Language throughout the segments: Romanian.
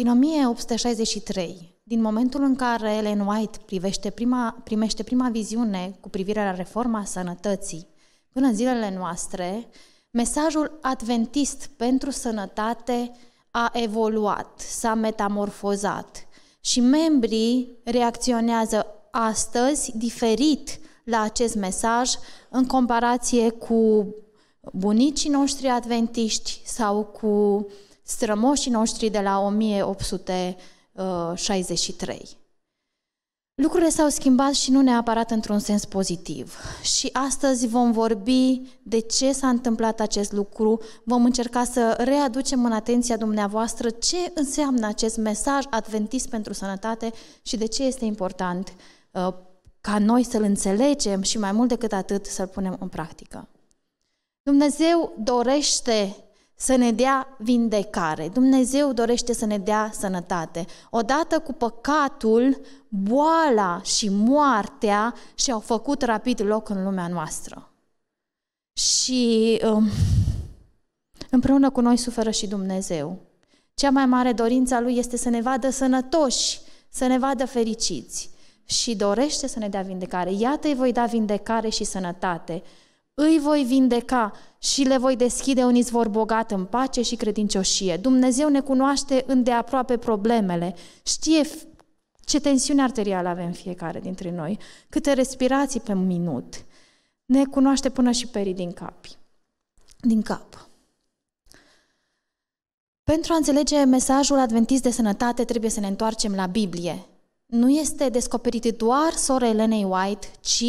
Din 1863, din momentul în care Ellen White privește prima, primește prima viziune cu privire la reforma sănătății, până în zilele noastre, mesajul adventist pentru sănătate a evoluat, s-a metamorfozat și membrii reacționează astăzi diferit la acest mesaj în comparație cu bunicii noștri adventiști sau cu uh, strămoșii noștri de la 1863. Uh, Lucrurile s-au schimbat și nu neapărat într-un sens pozitiv. Și astăzi vom vorbi de ce s-a întâmplat acest lucru, vom încerca să readucem în atenția dumneavoastră ce înseamnă acest mesaj adventist pentru sănătate și de ce este important uh, ca noi să-l înțelegem și mai mult decât atât să-l punem în practică. Dumnezeu dorește să ne dea vindecare. Dumnezeu dorește să ne dea sănătate. Odată cu păcatul, boala și moartea și-au făcut rapid loc în lumea noastră. Și um, împreună cu noi suferă și Dumnezeu. Cea mai mare dorință a Lui este să ne vadă sănătoși, să ne vadă fericiți și dorește să ne dea vindecare. Iată, îi voi da vindecare și sănătate îi voi vindeca și le voi deschide un izvor bogat în pace și credincioșie. Dumnezeu ne cunoaște îndeaproape problemele, știe ce tensiune arterială avem fiecare dintre noi, câte respirații pe minut. Ne cunoaște până și perii din cap. Din cap. Pentru a înțelege mesajul adventist de sănătate, trebuie să ne întoarcem la Biblie. Nu este descoperit doar sora Elenei White, ci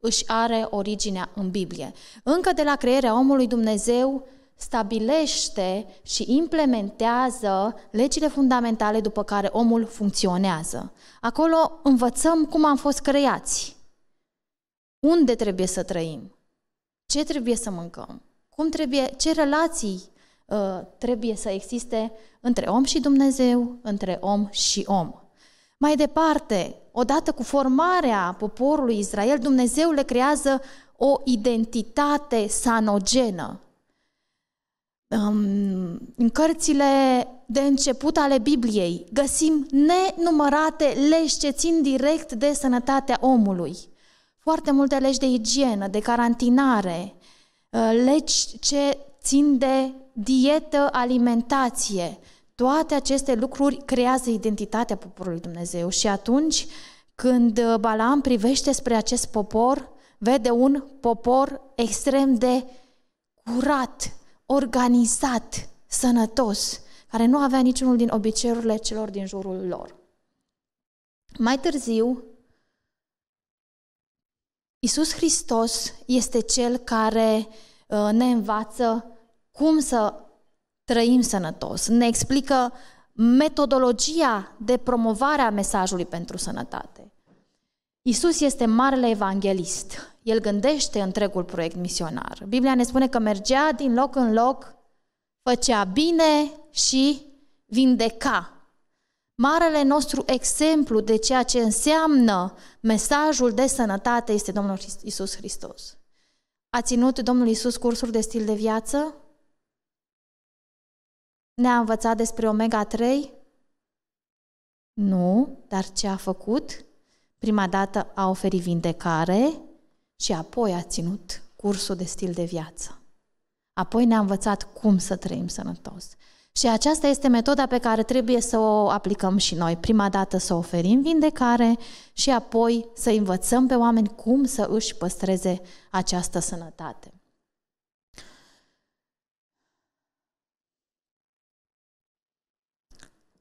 își are originea în Biblie. Încă de la crearea omului Dumnezeu stabilește și implementează legile fundamentale după care omul funcționează. Acolo învățăm cum am fost creați, unde trebuie să trăim, ce trebuie să mâncăm, cum trebuie, ce relații uh, trebuie să existe între om și Dumnezeu, între om și om. Mai departe, odată cu formarea poporului Israel, Dumnezeu le creează o identitate sanogenă. În cărțile de început ale Bibliei găsim nenumărate legi ce țin direct de sănătatea omului. Foarte multe legi de igienă, de carantinare, uh, legi ce țin de dietă, alimentație, toate aceste lucruri creează identitatea poporului Dumnezeu și atunci când uh, Balaam privește spre acest popor, vede un popor extrem de curat, organizat, sănătos, care nu avea niciunul din obiceiurile celor din jurul lor. Mai târziu, Isus Hristos este cel care uh, ne învață cum să trăim sănătos, ne explică metodologia de promovare a mesajului pentru sănătate. Isus este marele evanghelist. El gândește întregul proiect misionar. Biblia ne spune că mergea din loc în loc, făcea bine și vindeca. Marele nostru exemplu de ceea ce înseamnă mesajul de sănătate este Domnul Isus Hristos. A ținut Domnul Isus cursuri de stil de viață? Ne-a învățat despre omega-3? Nu, dar ce a făcut? Prima dată a oferit vindecare și apoi a ținut cursul de stil de viață. Apoi ne-a învățat cum să trăim sănătos. Și aceasta este metoda pe care trebuie să o aplicăm și noi. Prima dată să oferim vindecare și apoi să învățăm pe oameni cum să își păstreze această sănătate.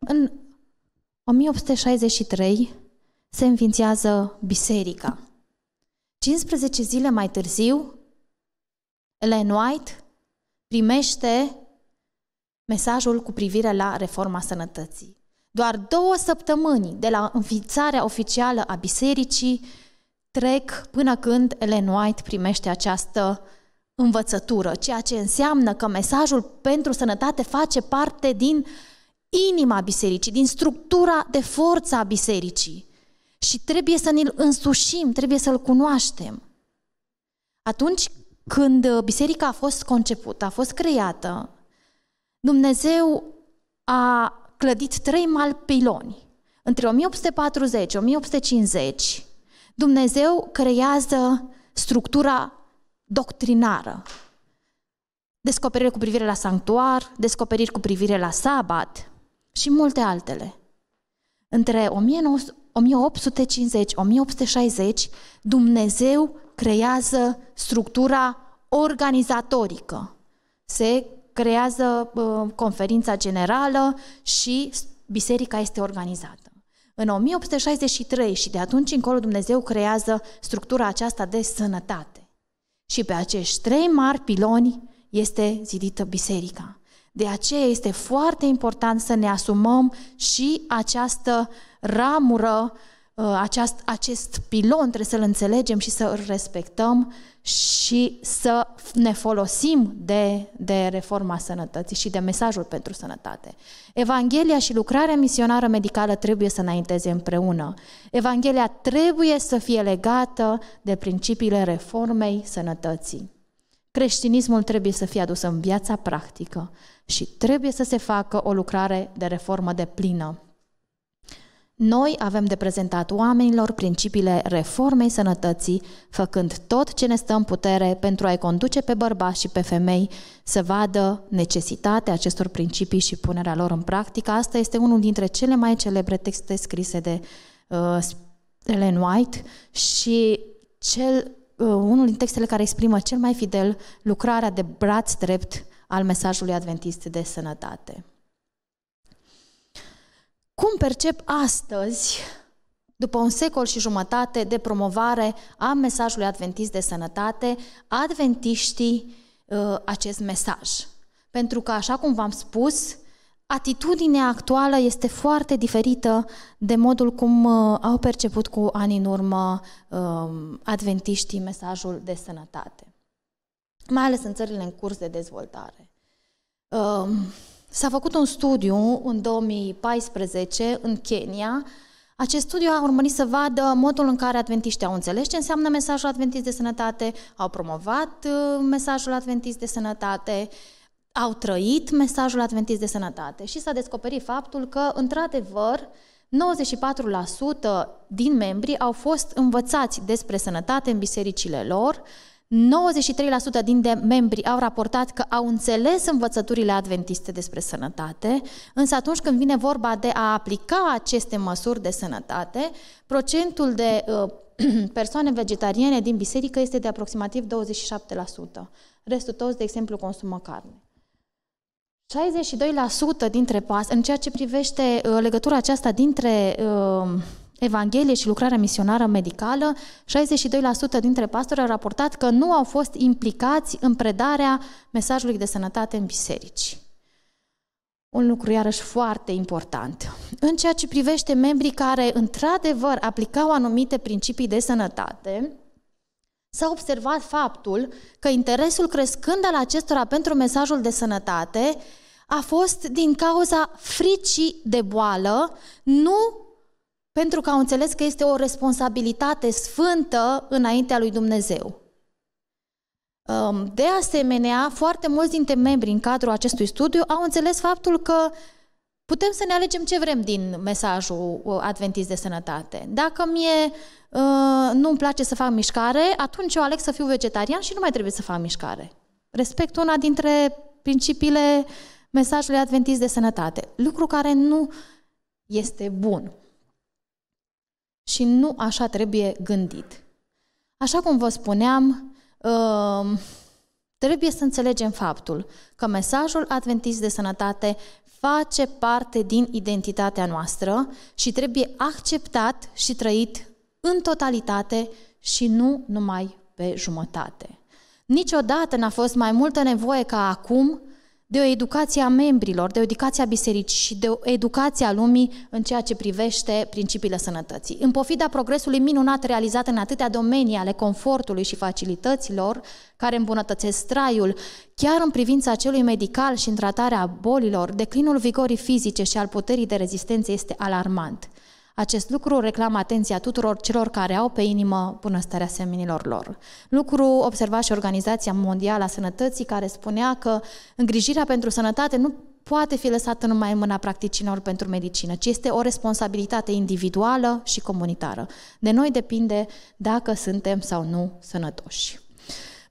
În 1863 se înființează biserica. 15 zile mai târziu, Ellen White primește mesajul cu privire la reforma sănătății. Doar două săptămâni de la înființarea oficială a bisericii trec până când Ellen White primește această învățătură, ceea ce înseamnă că mesajul pentru sănătate face parte din inima bisericii, din structura de forță a bisericii. Și trebuie să ne-l însușim, trebuie să-l cunoaștem. Atunci când biserica a fost concepută, a fost creată, Dumnezeu a clădit trei mari piloni. Între 1840-1850, Dumnezeu creează structura doctrinară. Descoperire cu privire la sanctuar, descoperiri cu privire la sabat, și multe altele. Între 1850-1860, Dumnezeu creează structura organizatorică. Se creează uh, conferința generală și biserica este organizată. În 1863 și de atunci încolo Dumnezeu creează structura aceasta de sănătate. Și pe acești trei mari piloni este zidită biserica. De aceea este foarte important să ne asumăm și această ramură, uh, aceast, acest pilon, trebuie să-l înțelegem și să l respectăm și să ne folosim de, de reforma sănătății și de mesajul pentru sănătate. Evanghelia și lucrarea misionară medicală trebuie să înainteze împreună. Evanghelia trebuie să fie legată de principiile reformei sănătății. Creștinismul trebuie să fie adus în viața practică, și trebuie să se facă o lucrare de reformă de plină. Noi avem de prezentat oamenilor principiile reformei sănătății, făcând tot ce ne stă în putere pentru a-i conduce pe bărbați și pe femei să vadă necesitatea acestor principii și punerea lor în practică. Asta este unul dintre cele mai celebre texte scrise de uh, Ellen White și cel, uh, unul din textele care exprimă cel mai fidel lucrarea de braț drept al mesajului adventist de sănătate. Cum percep astăzi, după un secol și jumătate de promovare a mesajului adventist de sănătate, adventiștii uh, acest mesaj? Pentru că, așa cum v-am spus, atitudinea actuală este foarte diferită de modul cum uh, au perceput cu ani în urmă uh, adventiștii mesajul de sănătate mai ales în țările în curs de dezvoltare. Um, s-a făcut un studiu în 2014 în Kenya. Acest studiu a urmărit să vadă modul în care adventiștii au înțeles ce înseamnă mesajul adventist de sănătate, au promovat uh, mesajul adventist de sănătate, au trăit mesajul adventist de sănătate și s-a descoperit faptul că, într-adevăr, 94% din membri au fost învățați despre sănătate în bisericile lor, 93% din membri au raportat că au înțeles învățăturile adventiste despre sănătate, însă atunci când vine vorba de a aplica aceste măsuri de sănătate, procentul de uh, persoane vegetariene din biserică este de aproximativ 27%. Restul toți, de exemplu, consumă carne. 62% dintre pas, în ceea ce privește uh, legătura aceasta dintre uh, Evanghelie și lucrarea misionară medicală, 62% dintre pastori au raportat că nu au fost implicați în predarea mesajului de sănătate în biserici. Un lucru iarăși foarte important. În ceea ce privește membrii care într-adevăr aplicau anumite principii de sănătate, s-a observat faptul că interesul crescând al acestora pentru mesajul de sănătate a fost din cauza fricii de boală, nu pentru că au înțeles că este o responsabilitate sfântă înaintea lui Dumnezeu. Um, de asemenea, foarte mulți dintre membrii în cadrul acestui studiu au înțeles faptul că putem să ne alegem ce vrem din mesajul uh, adventist de sănătate. Dacă mie uh, nu îmi place să fac mișcare, atunci eu aleg să fiu vegetarian și nu mai trebuie să fac mișcare. Respect una dintre principiile mesajului adventist de sănătate, lucru care nu este bun și nu așa trebuie gândit. Așa cum vă spuneam, um, trebuie să înțelegem faptul că mesajul adventist de sănătate face parte din identitatea noastră și trebuie acceptat și trăit în totalitate și nu numai pe jumătate. Niciodată n-a fost mai multă nevoie ca acum de o educație a membrilor, de o educație a bisericii și de o educație a lumii în ceea ce privește principiile sănătății. În pofida progresului minunat realizat în atâtea domenii ale confortului și facilităților care îmbunătățesc traiul, chiar în privința celui medical și în tratarea bolilor, declinul vigorii fizice și al puterii de rezistență este alarmant – acest lucru reclamă atenția tuturor celor care au pe inimă bunăstarea seminilor lor. Lucru observa și Organizația Mondială a Sănătății, care spunea că îngrijirea pentru sănătate nu poate fi lăsată numai în mâna practicinilor pentru medicină, ci este o responsabilitate individuală și comunitară. De noi depinde dacă suntem sau nu sănătoși.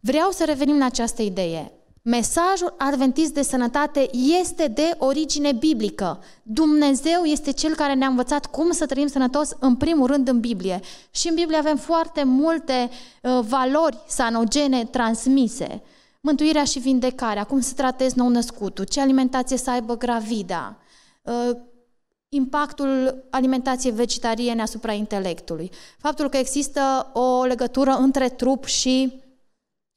Vreau să revenim la această idee. Mesajul adventist de sănătate este de origine biblică. Dumnezeu este cel care ne-a învățat cum să trăim sănătos, în primul rând în Biblie. Și în Biblie avem foarte multe uh, valori sanogene transmise. Mântuirea și vindecarea, cum să tratezi nou-născutul, ce alimentație să aibă gravida, uh, impactul alimentației vegetariene asupra intelectului, faptul că există o legătură între trup și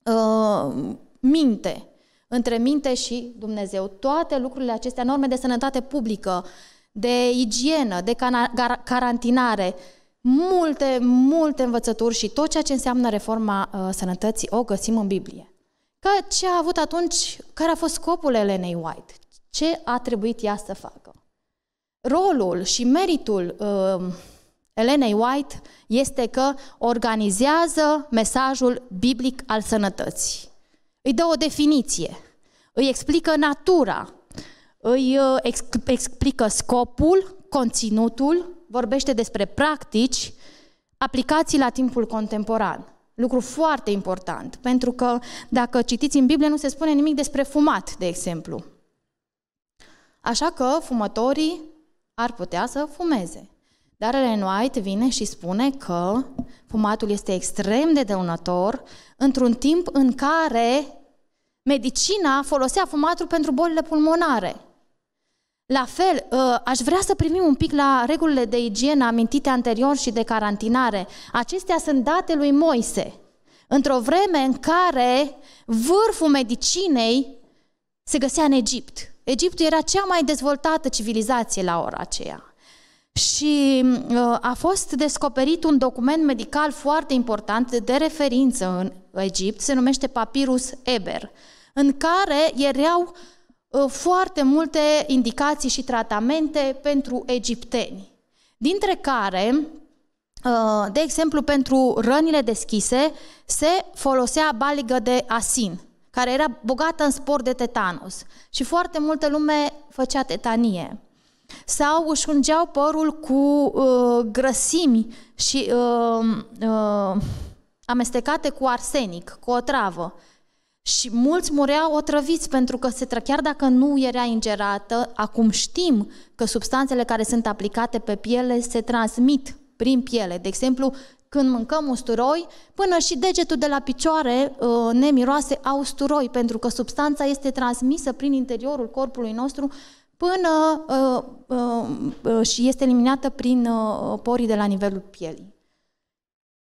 uh, minte, între minte și Dumnezeu. Toate lucrurile acestea, norme de sănătate publică, de igienă, de carantinare, multe, multe învățături și tot ceea ce înseamnă reforma uh, sănătății o găsim în Biblie. Că ce a avut atunci, care a fost scopul Elenei White? Ce a trebuit ea să facă? Rolul și meritul uh, Elenei White este că organizează mesajul biblic al sănătății. Îi dă o definiție, îi explică natura, îi uh, explică scopul, conținutul, vorbește despre practici, aplicații la timpul contemporan. Lucru foarte important, pentru că dacă citiți în Biblie nu se spune nimic despre fumat, de exemplu. Așa că fumătorii ar putea să fumeze. Dar Ellen White vine și spune că fumatul este extrem de dăunător într-un timp în care medicina folosea fumatul pentru bolile pulmonare. La fel, uh, aș vrea să primim un pic la regulile de igienă amintite anterior și de carantinare. Acestea sunt date lui Moise. Într-o vreme în care vârful medicinei se găsea în Egipt. Egiptul era cea mai dezvoltată civilizație la ora aceea și uh, a fost descoperit un document medical foarte important de referință în Egipt, se numește Papyrus Eber, în care erau uh, foarte multe indicații și tratamente pentru egipteni, dintre care, uh, de exemplu, pentru rănile deschise se folosea baligă de asin, care era bogată în spor de tetanos și foarte multă lume făcea tetanie sau își ungeau părul cu uh, grăsimi și uh, uh, amestecate cu arsenic, cu o travă. Și mulți mureau otrăviți pentru că se tră, chiar dacă nu era ingerată, acum știm că substanțele care sunt aplicate pe piele se transmit prin piele. De exemplu, când mâncăm usturoi, până și degetul de la picioare uh, nemiroase au usturoi, pentru că substanța este transmisă prin interiorul corpului nostru până uh, uh, uh, și este eliminată prin uh, porii de la nivelul pielii.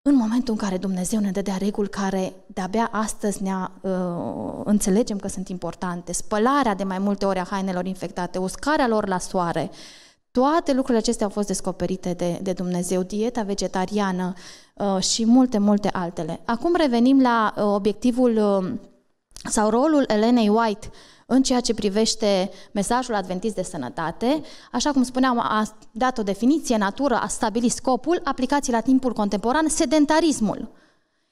În momentul în care Dumnezeu ne dădea reguli care de-abia astăzi ne uh, înțelegem că sunt importante, spălarea de mai multe ori a hainelor infectate, uscarea lor la soare, toate lucrurile acestea au fost descoperite de, de Dumnezeu, dieta vegetariană uh, și multe, multe altele. Acum revenim la uh, obiectivul uh, sau rolul Elenei White uh, în ceea ce privește mesajul adventist de sănătate. Așa cum spuneam, a dat o definiție, natură, a stabilit scopul, aplicații la timpul contemporan, sedentarismul.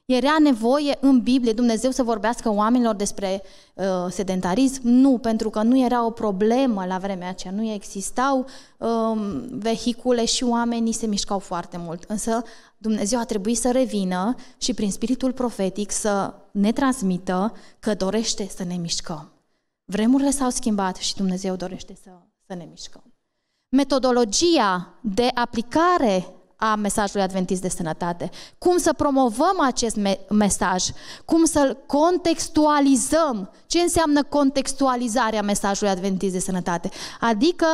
Era nevoie în Biblie Dumnezeu să vorbească oamenilor despre uh, sedentarism? Nu, pentru că nu era o problemă la vremea aceea, nu existau uh, vehicule și oamenii se mișcau foarte mult. Însă Dumnezeu a trebuit să revină și prin spiritul profetic să ne transmită că dorește să ne mișcăm. Vremurile s-au schimbat și Dumnezeu dorește să, să ne mișcăm. Metodologia de aplicare a mesajului adventist de sănătate, cum să promovăm acest me- mesaj, cum să-l contextualizăm, ce înseamnă contextualizarea mesajului adventist de sănătate. Adică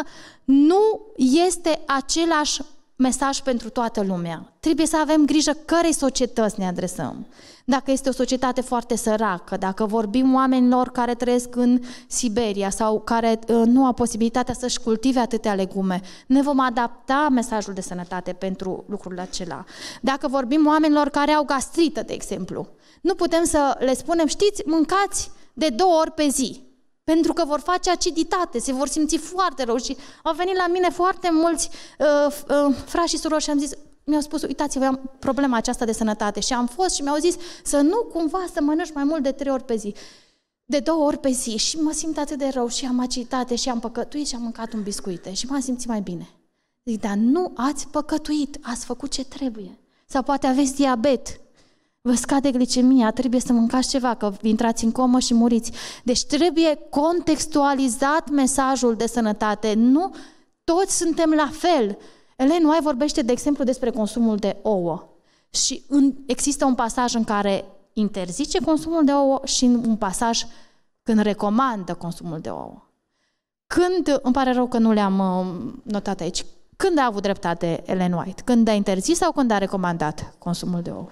nu este același mesaj pentru toată lumea. Trebuie să avem grijă cărei societăți ne adresăm. Dacă este o societate foarte săracă, dacă vorbim oamenilor care trăiesc în Siberia sau care ă, nu au posibilitatea să-și cultive atâtea legume, ne vom adapta mesajul de sănătate pentru lucrul acela. Dacă vorbim oamenilor care au gastrită, de exemplu, nu putem să le spunem, știți, mâncați de două ori pe zi pentru că vor face aciditate, se vor simți foarte rău și au venit la mine foarte mulți uh, uh, frați și surori și am zis, mi-au spus, uitați-vă, am problema aceasta de sănătate și am fost și mi-au zis să nu cumva să mănânci mai mult de trei ori pe zi de două ori pe zi și mă simt atât de rău și am acitate și am păcătuit și am mâncat un biscuite și m-am simțit mai bine. Zic, dar nu ați păcătuit, ați făcut ce trebuie. Sau poate aveți diabet vă scade glicemia, trebuie să mâncați ceva, că intrați în comă și muriți. Deci trebuie contextualizat mesajul de sănătate. Nu toți suntem la fel. Ellen White vorbește, de exemplu, despre consumul de ouă. Și în, există un pasaj în care interzice consumul de ouă și un pasaj când recomandă consumul de ouă. Când, îmi pare rău că nu le-am uh, notat aici, când a avut dreptate Ellen White? Când a interzis sau când a recomandat consumul de ouă?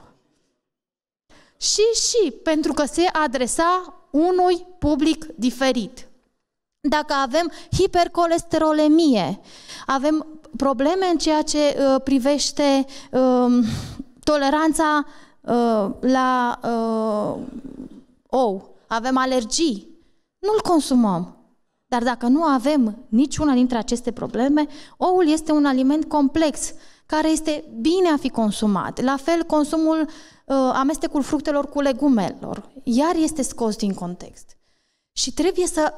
și și pentru că se adresa unui public diferit. Dacă avem hipercolesterolemie, avem probleme în ceea ce uh, privește uh, toleranța uh, la uh, ou, avem alergii, nu-l consumăm. Dar dacă nu avem niciuna dintre aceste probleme, oul este un aliment complex care este bine a fi consumat. La fel, consumul, uh, amestecul fructelor cu legumelor, iar este scos din context. Și trebuie să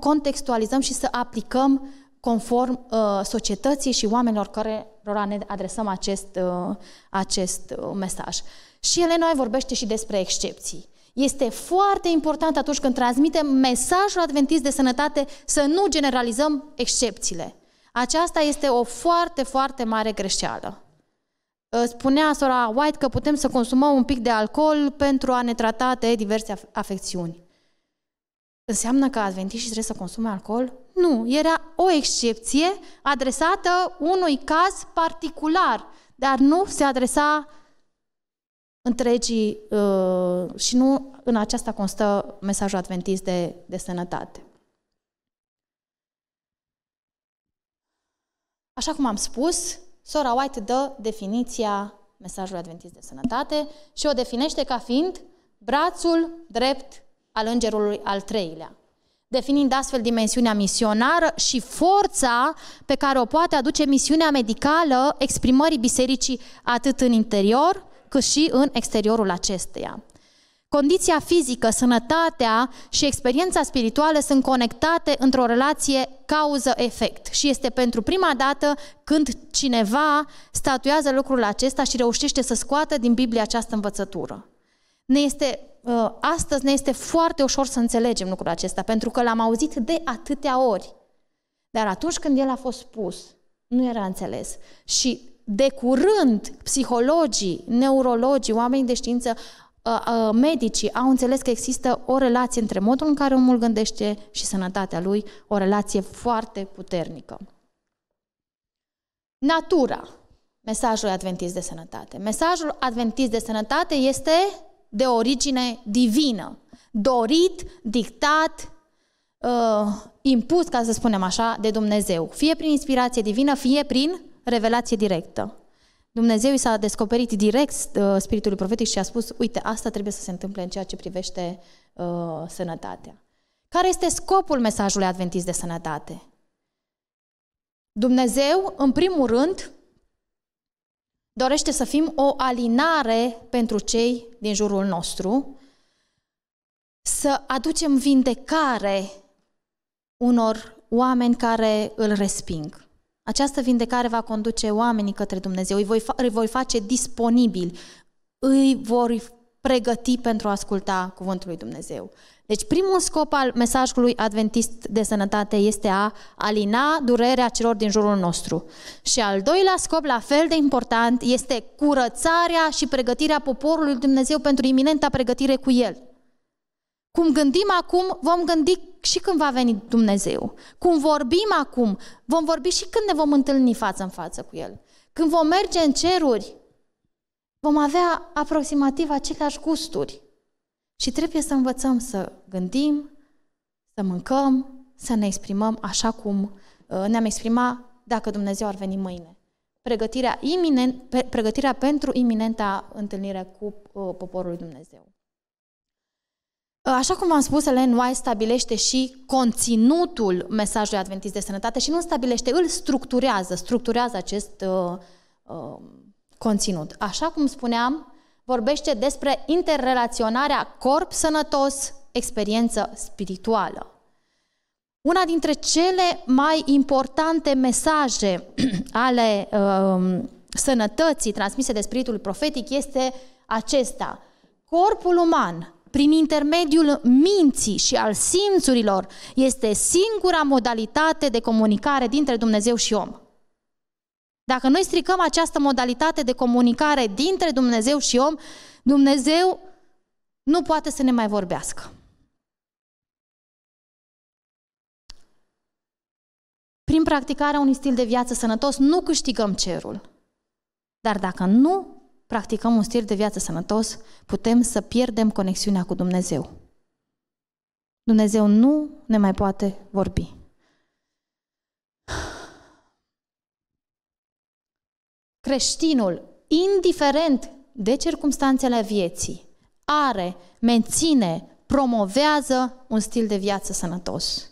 contextualizăm și să aplicăm conform uh, societății și oamenilor care ne adresăm acest, uh, acest mesaj. Și Elena noi vorbește și despre excepții. Este foarte important atunci când transmitem mesajul adventist de sănătate să nu generalizăm excepțiile. Aceasta este o foarte, foarte mare greșeală. Ă, spunea sora White că putem să consumăm un pic de alcool pentru a ne trata de diverse afecțiuni. Înseamnă că adventiștii trebuie să consume alcool? Nu, era o excepție adresată unui caz particular, dar nu se adresa întregii uh, și nu în aceasta constă mesajul adventist de, de sănătate. Așa cum am spus, Sora White dă definiția mesajului adventist de sănătate și o definește ca fiind brațul drept al îngerului al treilea, definind astfel dimensiunea misionară și forța pe care o poate aduce misiunea medicală exprimării bisericii atât în interior cât și în exteriorul acesteia. Condiția fizică, sănătatea și experiența spirituală sunt conectate într-o relație cauză-efect și este pentru prima dată când cineva statuează lucrul acesta și reușește să scoată din Biblie această învățătură. Ne este, ă, astăzi ne este foarte ușor să înțelegem lucrul acesta pentru că l-am auzit de atâtea ori. Dar atunci când el a fost spus, nu era înțeles. Și de curând, psihologii, neurologii, oamenii de știință Uh, uh, medicii au înțeles că există o relație între modul în care omul gândește și sănătatea lui, o relație foarte puternică. Natura, mesajul adventist de sănătate. Mesajul adventist de sănătate este de origine divină, dorit, dictat, uh, impus, ca să spunem așa, de Dumnezeu, fie prin inspirație divină, fie prin revelație directă. Dumnezeu i s-a descoperit direct uh, spiritul profetic și a spus, uite, asta trebuie să se întâmple în ceea ce privește uh, sănătatea. Care este scopul mesajului adventist de sănătate? Dumnezeu, în primul rând, dorește să fim o alinare pentru cei din jurul nostru, să aducem vindecare unor oameni care îl resping. Această vindecare va conduce oamenii către Dumnezeu, îi voi, fa- îi voi face disponibili, îi vor pregăti pentru a asculta cuvântul lui Dumnezeu. Deci primul scop al mesajului adventist de sănătate este a alina durerea celor din jurul nostru. Și al doilea scop, la fel de important, este curățarea și pregătirea poporului Dumnezeu pentru iminenta pregătire cu El. Cum gândim acum, vom gândi și când va veni Dumnezeu. Cum vorbim acum, vom vorbi și când ne vom întâlni față în față cu El. Când vom merge în ceruri, vom avea aproximativ aceleași gusturi. Și trebuie să învățăm să gândim, să mâncăm, să ne exprimăm așa cum uh, ne-am exprima dacă Dumnezeu ar veni mâine. Pregătirea, iminent, pregătirea pentru iminenta întâlnire cu uh, poporul lui Dumnezeu. Ă, așa cum v-am spus, Ellen White stabilește și conținutul mesajului adventist de sănătate și nu stabilește, îl structurează, structurează acest uh, uh, conținut. Așa cum spuneam, vorbește despre interrelaționarea corp sănătos, experiență spirituală. Una dintre cele mai importante mesaje ale uh, sănătății transmise de spiritul profetic este acesta. Corpul uman prin intermediul minții și al simțurilor, este singura modalitate de comunicare dintre Dumnezeu și om. Dacă noi stricăm această modalitate de comunicare dintre Dumnezeu și om, Dumnezeu nu poate să ne mai vorbească. Prin practicarea unui stil de viață sănătos nu câștigăm cerul. Dar dacă nu practicăm un stil de viață sănătos, putem să pierdem conexiunea cu Dumnezeu. Dumnezeu nu ne mai poate vorbi. Creștinul, indiferent de circumstanțele vieții, are, menține, promovează un stil de viață sănătos.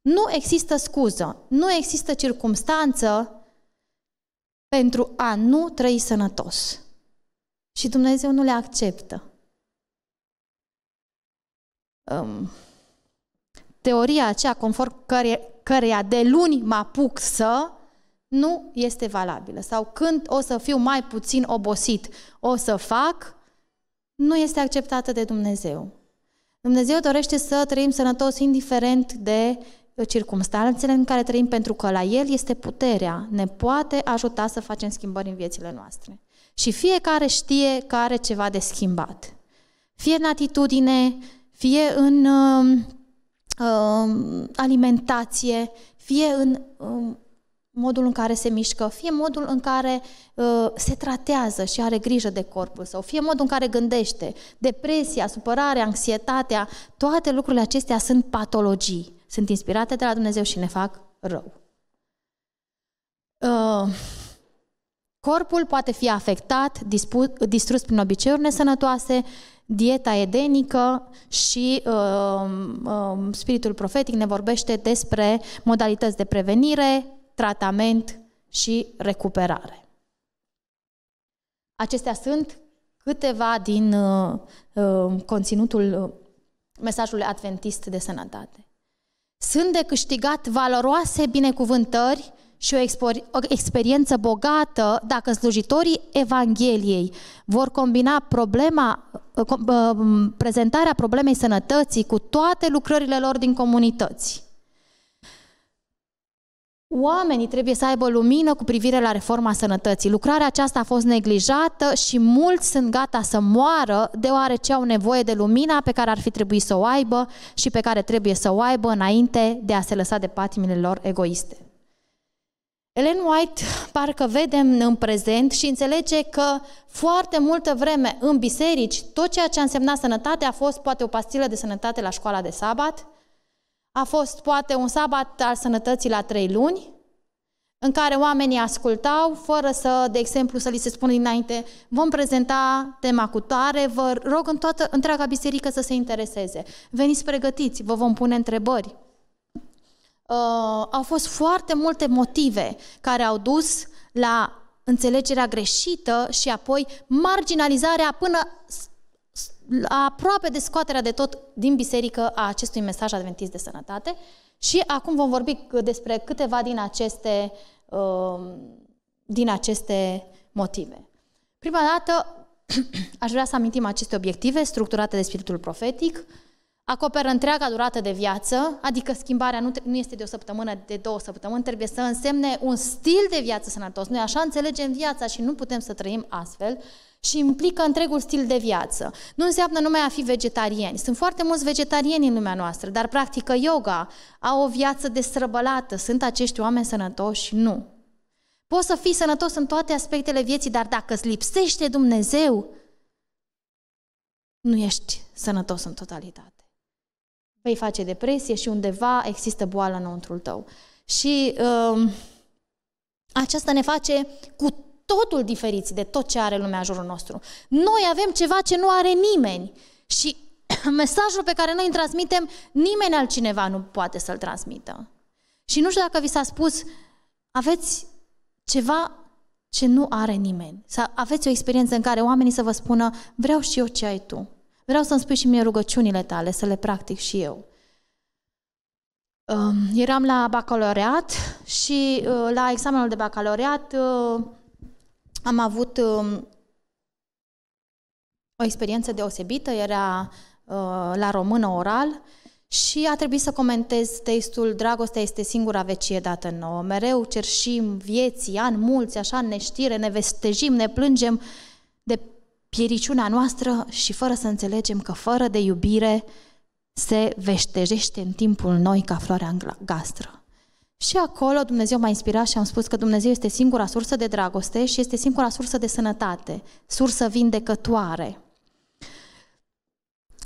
Nu există scuză, nu există circumstanță pentru a nu trăi sănătos și Dumnezeu nu le acceptă. Um, teoria aceea conform căre, căreia de luni mă apuc să, nu este valabilă. Sau când o să fiu mai puțin obosit, o să fac, nu este acceptată de Dumnezeu. Dumnezeu dorește să trăim sănătos indiferent de circumstanțele în care trăim, pentru că la El este puterea, ne poate ajuta să facem schimbări în viețile noastre și fiecare știe că are ceva de schimbat. Fie în atitudine, fie în uh, uh, alimentație, fie în uh, modul în care se mișcă, fie modul în care uh, se tratează și are grijă de corpul său, fie modul în care gândește. Depresia, supărarea, anxietatea, toate lucrurile acestea sunt patologii. Sunt inspirate de la Dumnezeu și ne fac rău. Uh, Corpul poate fi afectat, distrus prin obiceiuri nesănătoase, dieta edenică și uh, uh, spiritul profetic ne vorbește despre modalități de prevenire, tratament și recuperare. Acestea sunt câteva din uh, um, uh, conținutul mesajului adventist de sănătate. Sunt de câștigat valoroase binecuvântări și o, o experiență bogată dacă slujitorii Evangheliei vor combina problema, uh, uh, prezentarea problemei sănătății cu toate lucrările lor din comunități. Oamenii trebuie să aibă lumină cu privire la reforma sănătății. Lucrarea aceasta a fost neglijată și mulți sunt gata să moară deoarece au nevoie de lumina pe care ar fi trebuit să o aibă și pe care trebuie să o aibă înainte de a se lăsa de patimile lor egoiste. Ellen White parcă vedem în prezent și înțelege că foarte multă vreme în biserici tot ceea ce a însemnat sănătate a fost poate o pastilă de sănătate la școala de sabat, a fost poate un sabat al sănătății la trei luni, în care oamenii ascultau fără să, de exemplu, să li se spună dinainte vom prezenta tema cu tare, vă rog în toată întreaga biserică să se intereseze. Veniți pregătiți, vă vom pune întrebări. Uh, au fost foarte multe motive care au dus la înțelegerea greșită și apoi marginalizarea până aproape de scoaterea de tot din biserică a acestui mesaj adventist de sănătate. Și acum vom vorbi despre câteva din aceste, uh, din aceste motive. Prima dată, aș vrea să amintim aceste obiective structurate de spiritul profetic, acoperă întreaga durată de viață, adică schimbarea nu, nu este de o săptămână, de două săptămâni, trebuie să însemne un stil de viață sănătos. Noi așa înțelegem viața și nu putem să trăim astfel și implică întregul stil de viață. Nu înseamnă numai a fi vegetarieni. Sunt foarte mulți vegetarieni în lumea noastră, dar practică yoga, au o viață destrăbălată. Sunt acești oameni sănătoși? Nu. Poți să fii sănătos în toate aspectele vieții, dar dacă îți lipsește Dumnezeu, nu ești sănătos în totalitate vei face depresie și undeva există boală înăuntru tău. Și uh, aceasta ne face cu totul diferiți de tot ce are lumea în jurul nostru. Noi avem ceva ce nu are nimeni și mesajul pe care noi îl transmitem, nimeni altcineva nu poate să-l transmită. Și nu știu dacă vi s-a spus, aveți ceva ce nu are nimeni. Să aveți o experiență în care oamenii să vă spună, vreau și eu ce ai tu. Vreau să-mi spui și mie rugăciunile tale, să le practic și eu. Uh, eram la bacalaureat și uh, la examenul de bacalaureat uh, am avut uh, o experiență deosebită, era uh, la română oral și a trebuit să comentez textul Dragostea este singura vecie dată nouă. Mereu cerșim vieții, ani mulți, așa, neștire, ne vestejim, ne plângem de piericiunea noastră și fără să înțelegem că fără de iubire se veștejește în timpul noi ca floarea în gastră. Și acolo Dumnezeu m-a inspirat și am spus că Dumnezeu este singura sursă de dragoste și este singura sursă de sănătate, sursă vindecătoare.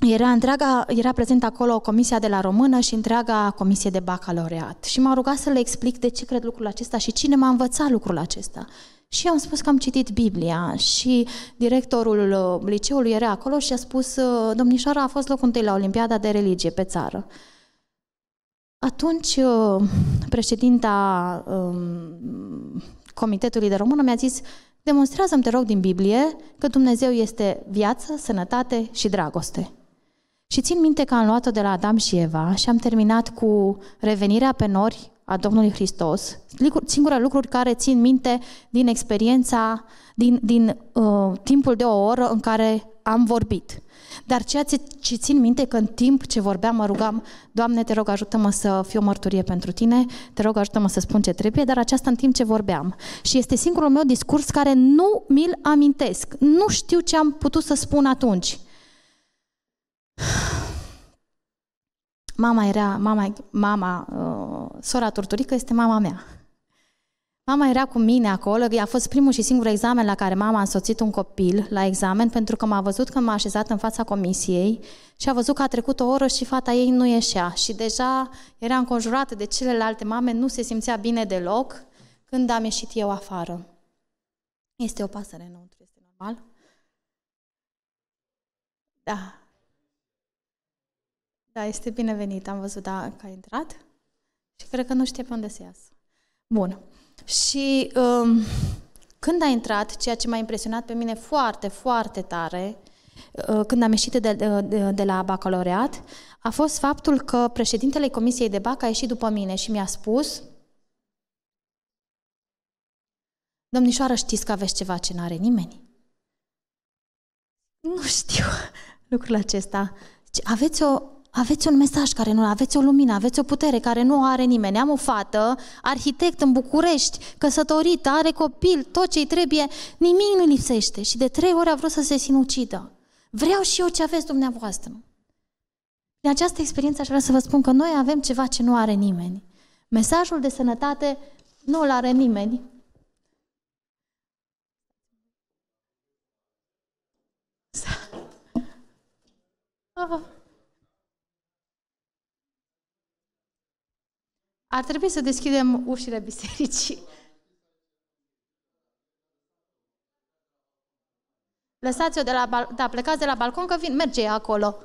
Era, întreaga, era prezent acolo comisia de la română și întreaga comisie de bacalaureat. Și m-a rugat să le explic de ce cred lucrul acesta și cine m-a învățat lucrul acesta. Și am spus că am citit Biblia și directorul uh, liceului era acolo și a spus, uh, domnișoara a fost locul întâi la Olimpiada de religie pe țară. Atunci uh, președinta um, Comitetului de Română mi-a zis, demonstrează-mi, te rog, din Biblie că Dumnezeu este viață, sănătate și dragoste. Și țin minte că am luat-o de la Adam și Eva și am terminat cu revenirea pe nori, a Domnului Hristos, singurele lucruri care țin minte din experiența, din, din uh, timpul de o oră în care am vorbit. Dar ceea ce, ce țin minte că în timp ce vorbeam mă rugam, Doamne, te rog ajută-mă să fiu o mărturie pentru Tine, te rog ajută-mă să spun ce trebuie, dar aceasta în timp ce vorbeam. Și este singurul meu discurs care nu mi-l amintesc. Nu știu ce am putut să spun atunci. Mama era, mama, mama, uh, sora Turturică este mama mea. Mama era cu mine acolo, a fost primul și singur examen la care mama a însoțit un copil la examen pentru că m-a văzut când m-a așezat în fața comisiei și a văzut că a trecut o oră și fata ei nu ieșea și deja era înconjurată de celelalte mame, nu se simțea bine deloc când am ieșit eu afară. Este o pasăre înăuntru, este normal? Da. Da, este binevenit. Am văzut da, că a intrat și cred că nu știe pe unde să iasă. Bun. Și um, când a intrat, ceea ce m-a impresionat pe mine foarte, foarte tare, uh, când am ieșit de, de, de la bacalaureat, a fost faptul că președintele Comisiei de Bac a ieșit după mine și mi-a spus Domnișoară, știți că aveți ceva ce n-are nimeni? Nu știu lucrul acesta. Deci, aveți o aveți un mesaj care nu aveți o lumină, aveți o putere care nu o are nimeni. Am o fată, arhitect în București, căsătorită, are copil, tot ce-i trebuie, nimic nu lipsește și de trei ori a vrut să se sinucidă. Vreau și eu ce aveți dumneavoastră. Din această experiență aș vrea să vă spun că noi avem ceva ce nu are nimeni. Mesajul de sănătate nu îl are nimeni. Oh. Ar trebui să deschidem ușile bisericii. Lăsați-o de la balcon, da, plecați de la balcon că vin, merge acolo.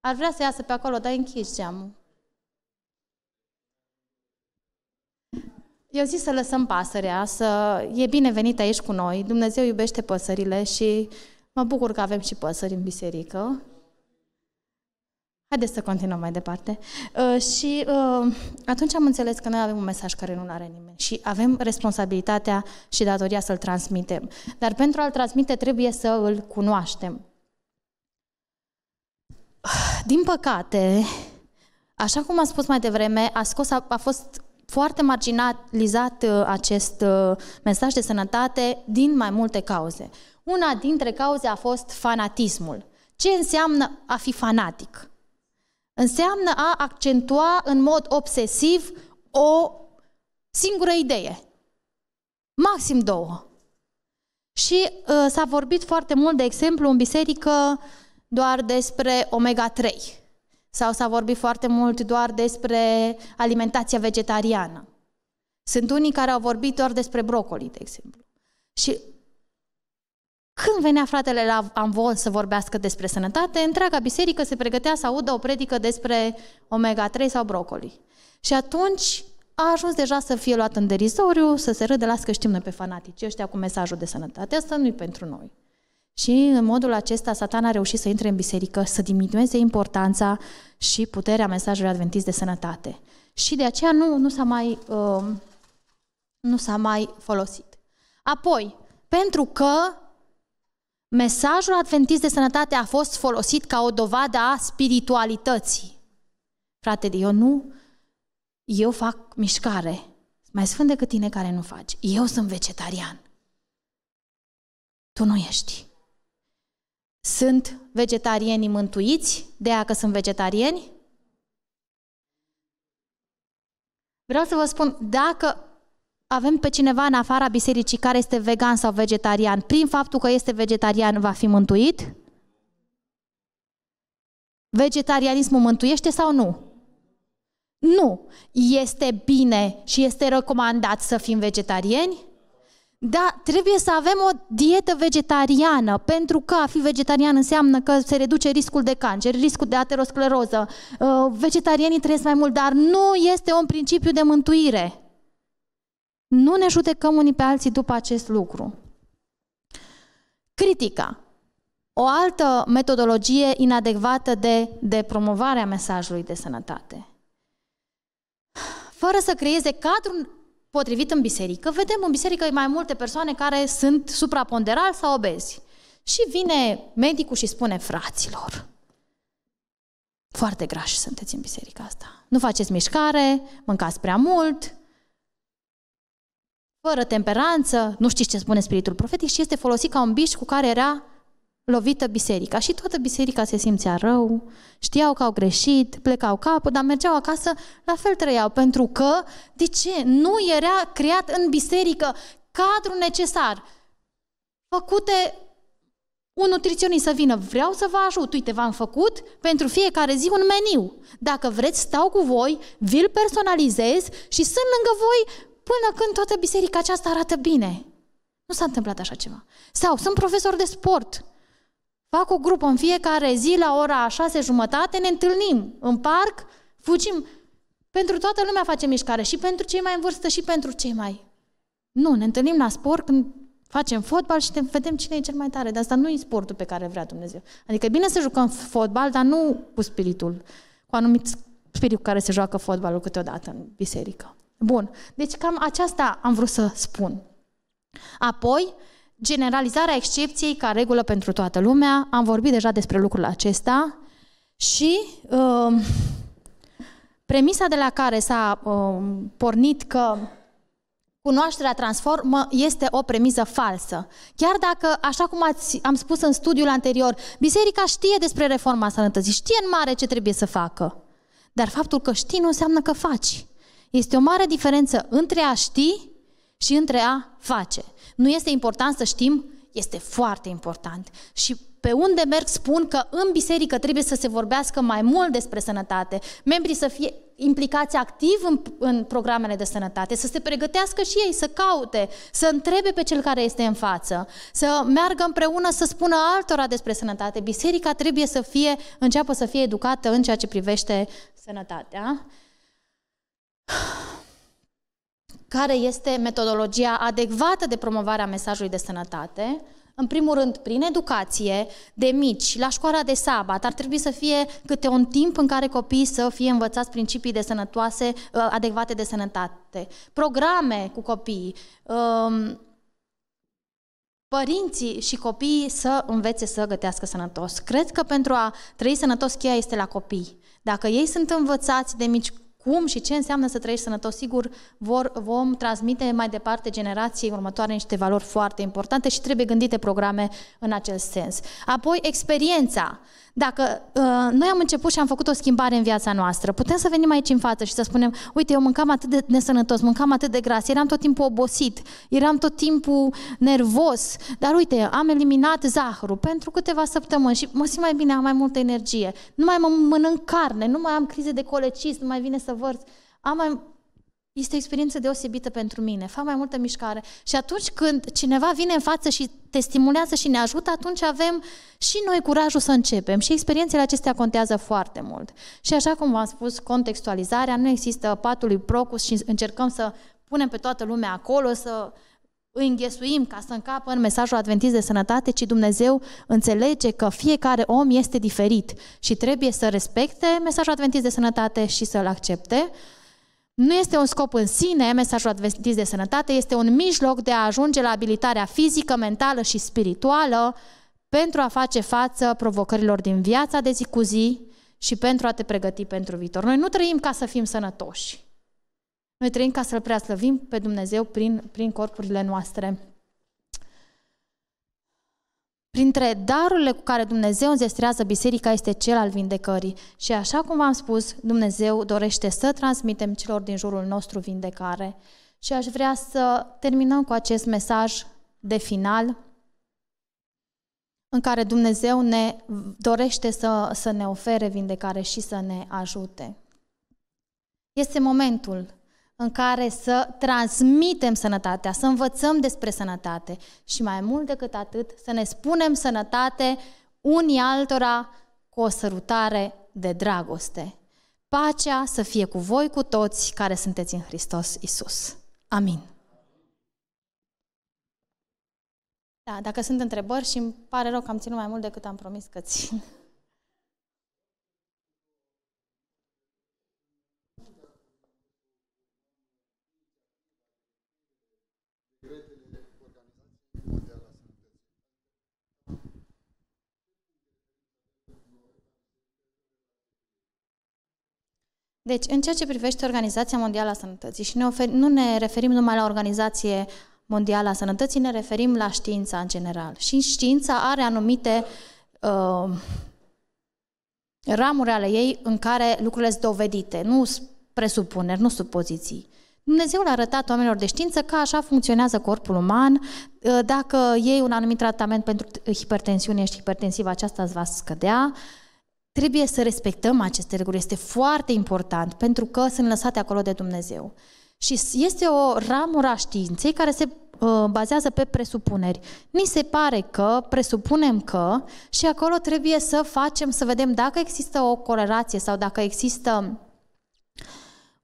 Ar vrea să iasă pe acolo, dar închizi geamul. Eu zic să lăsăm pasărea, să e venit aici cu noi. Dumnezeu iubește păsările și mă bucur că avem și păsări în biserică. Haideți să continuăm mai departe. Uh, și uh, atunci am înțeles că noi avem un mesaj care nu-l are nimeni și avem responsabilitatea și datoria să-l transmitem. Dar pentru a-l transmite trebuie să îl cunoaștem. Din păcate, așa cum am spus mai devreme, a, scos, a, a fost foarte marginalizat uh, acest uh, mesaj de sănătate din mai multe cauze. Una dintre cauze a fost fanatismul. Ce înseamnă a fi fanatic? Înseamnă a accentua în mod obsesiv o singură idee. Maxim două. Și uh, s-a vorbit foarte mult, de exemplu, în biserică doar despre omega-3. Sau s-a vorbit foarte mult doar despre alimentația vegetariană. Sunt unii care au vorbit doar despre brocoli, de exemplu. Și când venea fratele la Amvon să vorbească despre sănătate, întreaga biserică se pregătea să audă o predică despre omega-3 sau brocoli. Și atunci a ajuns deja să fie luat în derizoriu, să se râde, las că știm noi pe fanatici ăștia cu mesajul de sănătate, asta nu-i pentru noi. Și în modul acesta satan a reușit să intre în biserică, să diminueze importanța și puterea mesajului adventist de sănătate. Și de aceea nu, nu, s-a, mai, uh, nu s-a mai folosit. Apoi, pentru că Mesajul adventist de sănătate a fost folosit ca o dovadă a spiritualității. Frate, eu nu, eu fac mișcare. Mai sfânt decât tine care nu faci. Eu sunt vegetarian. Tu nu ești. Sunt vegetarieni mântuiți de aia că sunt vegetarieni? Vreau să vă spun, dacă avem pe cineva în afara bisericii care este vegan sau vegetarian, prin faptul că este vegetarian va fi mântuit? Vegetarianismul mântuiește sau nu? Nu. Este bine și este recomandat să fim vegetariani? Da, trebuie să avem o dietă vegetariană, pentru că a fi vegetarian înseamnă că se reduce riscul de cancer, riscul de ateroscleroză. Uh, Vegetarianii trăiesc mai mult, dar nu este un principiu de mântuire. Nu ne judecăm unii pe alții după acest lucru. Critica. O altă metodologie inadecvată de, de promovare a mesajului de sănătate. Fără să creeze cadrul potrivit în biserică, vedem în biserică mai multe persoane care sunt supraponderal sau obezi. Și vine medicul și spune fraților, foarte grași sunteți în biserica asta. Nu faceți mișcare, mâncați prea mult, fără temperanță, nu știți ce spune spiritul profetic și este folosit ca un biș cu care era lovită biserica. Și toată biserica se simțea rău, știau că au greșit, plecau capul, dar mergeau acasă, la fel trăiau, pentru că, de ce? Nu era creat în biserică cadrul necesar. Făcute un nutriționist să vină, vreau să vă ajut, uite, v-am făcut pentru fiecare zi un meniu. Dacă vreți, stau cu voi, vi-l personalizez și sunt lângă voi până când toată biserica aceasta arată bine. Nu s-a întâmplat așa ceva. Sau sunt profesor de sport. Fac o grupă în fiecare zi la ora șase jumătate, ne întâlnim în parc, fugim. Pentru toată lumea facem mișcare, și pentru cei mai în vârstă, și pentru cei mai... Nu, ne întâlnim la sport când facem fotbal și vedem cine e cel mai tare. Dar asta nu e sportul pe care vrea Dumnezeu. Adică e bine să jucăm fotbal, dar nu cu spiritul, cu anumit spiritul cu care se joacă fotbalul câteodată în biserică. Bun, deci cam aceasta am vrut să spun. Apoi, generalizarea excepției ca regulă pentru toată lumea. Am vorbit deja despre lucrul acesta și uh, premisa de la care s-a uh, pornit că cunoașterea transformă este o premisă falsă. Chiar dacă, așa cum ați, am spus în studiul anterior, biserica știe despre reforma sănătății, știe în mare ce trebuie să facă. Dar faptul că știi nu înseamnă că faci. Este o mare diferență între a ști și între a face. Nu este important să știm, este foarte important. Și pe unde merg spun că în biserică trebuie să se vorbească mai mult despre sănătate, membrii să fie implicați activ în, în programele de sănătate, să se pregătească și ei, să caute, să întrebe pe cel care este în față, să meargă împreună să spună altora despre sănătate. Biserica trebuie să fie, înceapă să fie educată în ceea ce privește sănătatea care este metodologia adecvată de promovare a mesajului de sănătate, în primul rând, prin educație, de mici, la școala de sabat, ar trebui să fie câte un timp în care copiii să fie învățați principii de sănătoase, ă, adecvate de sănătate, programe cu copiii, ă, părinții și copiii să învețe să gătească sănătos. Cred că pentru a trăi sănătos, cheia este la copii. Dacă ei sunt învățați de mici cum și ce înseamnă să trăiești sănătos, sigur, vor, vom transmite mai departe generației următoare niște valori foarte importante și trebuie gândite programe în acest sens. Apoi, experiența. Dacă uh, noi am început și am făcut o schimbare în viața noastră, putem să venim aici în față și să spunem, uite, eu mâncam atât de nesănătos, mâncam atât de gras, eram tot timpul obosit, eram tot timpul nervos, dar uite, am eliminat zahărul pentru câteva săptămâni și mă simt mai bine, am mai multă energie, nu mai mă mănânc carne, nu mai am crize de colecis, nu mai vine să vârf, am mai, este o experiență deosebită pentru mine, fac mai multă mișcare. Și atunci când cineva vine în față și te stimulează și ne ajută, atunci avem și noi curajul să începem. Și experiențele acestea contează foarte mult. Și așa cum v-am spus, contextualizarea, nu există patului procus și încercăm să punem pe toată lumea acolo, să îi înghesuim ca să încapă în mesajul adventist de sănătate, ci Dumnezeu înțelege că fiecare om este diferit și trebuie să respecte mesajul adventist de sănătate și să-l accepte. Nu este un scop în sine, mesajul adventist de sănătate, este un mijloc de a ajunge la abilitarea fizică, mentală și spirituală pentru a face față provocărilor din viața de zi cu zi și pentru a te pregăti pentru viitor. Noi nu trăim ca să fim sănătoși. Noi trăim ca să-L preaslăvim pe Dumnezeu prin, prin corpurile noastre. Printre darurile cu care Dumnezeu înzestrează biserica este cel al vindecării. Și așa cum v-am spus, Dumnezeu dorește să transmitem celor din jurul nostru vindecare. Și aș vrea să terminăm cu acest mesaj de final, în care Dumnezeu ne dorește să, să ne ofere vindecare și să ne ajute. Este momentul în care să transmitem sănătatea, să învățăm despre sănătate și mai mult decât atât, să ne spunem sănătate unii altora cu o sărutare de dragoste. Pacea să fie cu voi cu toți care sunteți în Hristos Isus. Amin. Da, dacă sunt întrebări și îmi pare rău că am ținut mai mult decât am promis că țin. Deci, în ceea ce privește Organizația Mondială a Sănătății și ne ofer- nu ne referim numai la Organizație Mondială a Sănătății, ne referim la știința în general. Și știința are anumite uh, ramuri ale ei în care lucrurile sunt dovedite, nu presupuneri, nu supoziții. Dumnezeu l a arătat oamenilor de știință că așa funcționează corpul uman. Uh, dacă iei un anumit tratament pentru hipertensiune, ești hipertensiv, aceasta îți va scădea. Uh, Trebuie să respectăm aceste reguli, este foarte important pentru că sunt lăsate acolo de Dumnezeu. Și este o ramură a științei care se uh, bazează pe presupuneri. Ni se pare că, presupunem că, și acolo trebuie să facem, să vedem dacă există o corelație sau dacă există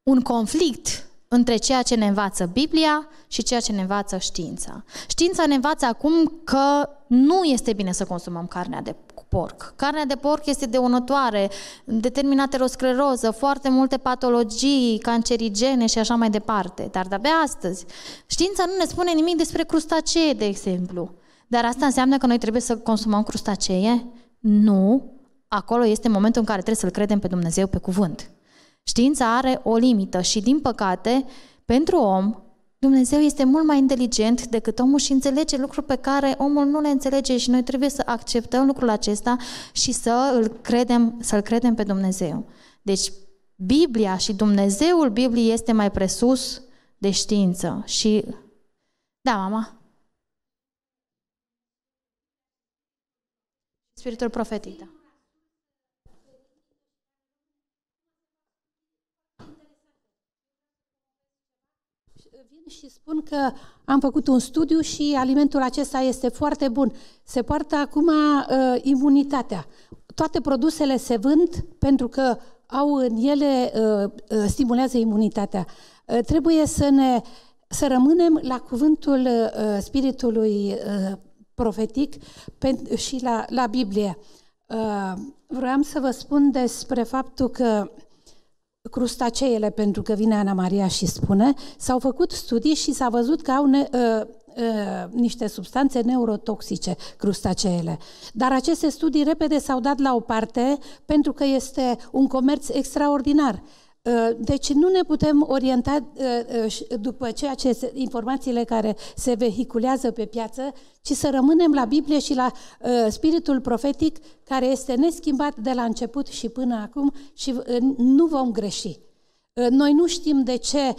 un conflict între ceea ce ne învață Biblia și ceea ce ne învață știința. Știința ne învață acum că nu este bine să consumăm carnea de porc. Carnea de porc este deunătoare, determină ateroscleroză, foarte multe patologii cancerigene și așa mai departe. Dar de-abia astăzi, știința nu ne spune nimic despre crustacee, de exemplu. Dar asta înseamnă că noi trebuie să consumăm crustacee? Nu. Acolo este momentul în care trebuie să-L credem pe Dumnezeu pe cuvânt. Știința are o limită și, din păcate, pentru om, Dumnezeu este mult mai inteligent decât omul și înțelege lucruri pe care omul nu le înțelege și noi trebuie să acceptăm lucrul acesta și să îl credem, să-l credem pe Dumnezeu. Deci, Biblia și Dumnezeul Bibliei este mai presus de știință și... Da, mama? Spiritul profetic, da. spun că am făcut un studiu și alimentul acesta este foarte bun. Se poartă acum uh, imunitatea. Toate produsele se vând pentru că au în ele, uh, uh stimulează imunitatea. Uh, trebuie să ne să rămânem la cuvântul uh, spiritului uh, profetic pe, și la, la Biblie. Uh, vreau să vă spun despre faptul că crustaceele, pentru că vine Ana Maria și spune, s-au făcut studii și s-a văzut că au ne, uh, uh, niște substanțe neurotoxice crustaceele. Dar aceste studii repede s-au dat la o parte pentru că este un comerț extraordinar. Ă, deci nu ne putem orienta ă, ă, după ceea ce informațiile care se vehiculează pe piață, ci să rămânem la Biblie și la spiritul profetic care este neschimbat de la început și până acum și nu vom greși. Noi nu știm de ce,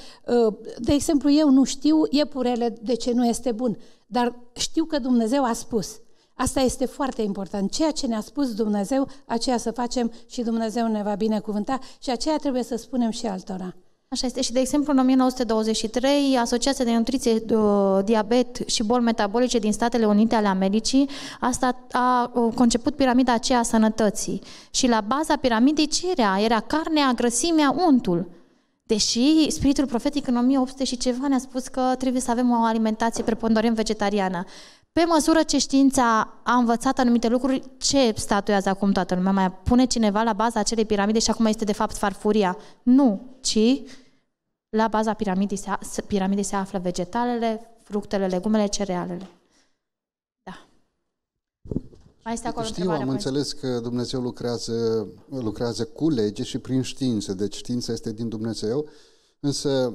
de exemplu, eu nu știu iepurele de ce nu este bun, dar știu că Dumnezeu a spus – Asta este foarte important. Ceea ce ne-a spus Dumnezeu, aceea să facem și Dumnezeu ne va binecuvânta și aceea trebuie să spunem și altora. Așa este. Și, de exemplu, în 1923, Asociația de Nutriție, uh, Diabet și Boli Metabolice din Statele Unite ale Americii asta a uh, conceput piramida aceea a sănătății. Și la baza piramidei ce era? Era carnea, grăsimea, untul. Deși spiritul profetic în 1800 și ceva ne-a spus că trebuie să avem o alimentație preponderent vegetariană pe măsură ce știința a învățat anumite lucruri, ce statuează acum toată lumea? Mai pune cineva la baza acelei piramide și acum este de fapt farfuria? Nu, ci la baza piramidei se, piramide se află vegetalele, fructele, legumele, cerealele. Da. Mai este deci acolo Știu, am înțeles că Dumnezeu lucrează, lucrează cu lege și prin știință, deci știința este din Dumnezeu, însă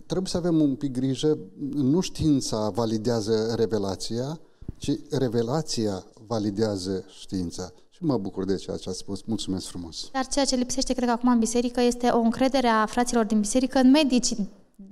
trebuie să avem un pic grijă, nu știința validează revelația, ci revelația validează știința. Și mă bucur de ceea ce ați spus. Mulțumesc frumos! Dar ceea ce lipsește, cred că acum în biserică, este o încredere a fraților din biserică în medici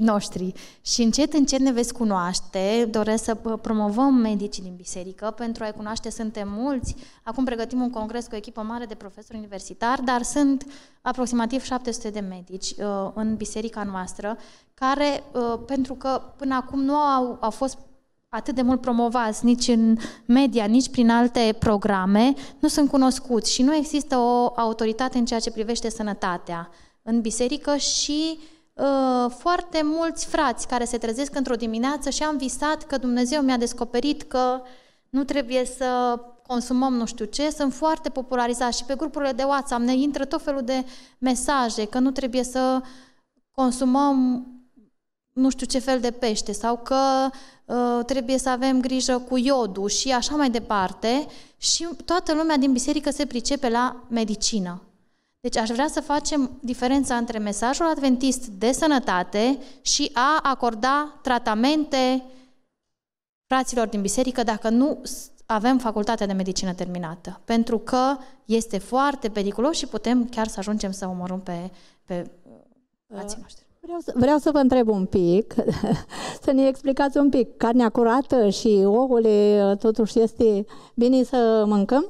noștri și încet, încet ne veți cunoaște. Doresc să promovăm medicii din biserică pentru a-i cunoaște, suntem mulți. Acum pregătim un congres cu o echipă mare de profesori universitari, dar sunt aproximativ 700 de medici uh, în biserica noastră, care, uh, pentru că până acum nu au, au fost atât de mult promovați nici în media, nici prin alte programe, nu sunt cunoscuți și nu există o autoritate în ceea ce privește sănătatea în biserică și Uh, foarte mulți frați care se trezesc într-o dimineață și am visat că Dumnezeu mi-a descoperit că nu trebuie să consumăm nu știu ce, sunt foarte popularizați și pe grupurile de WhatsApp ne intră tot felul de mesaje că nu trebuie să consumăm nu știu ce fel de pește sau că uh, trebuie să avem grijă cu iodul și așa mai departe și toată lumea din biserică se pricepe la medicină. Deci aș vrea să facem diferența între mesajul adventist de sănătate și a acorda tratamente fraților din biserică dacă nu avem facultatea de medicină terminată. Pentru că este foarte periculos și putem chiar să ajungem să omorâm pe, pe frații uh, uh, noștri. Vreau să, vreau să vă întreb un pic, să ne explicați un pic. Carnea curată și ouăle uh, totuși este bine să mâncăm?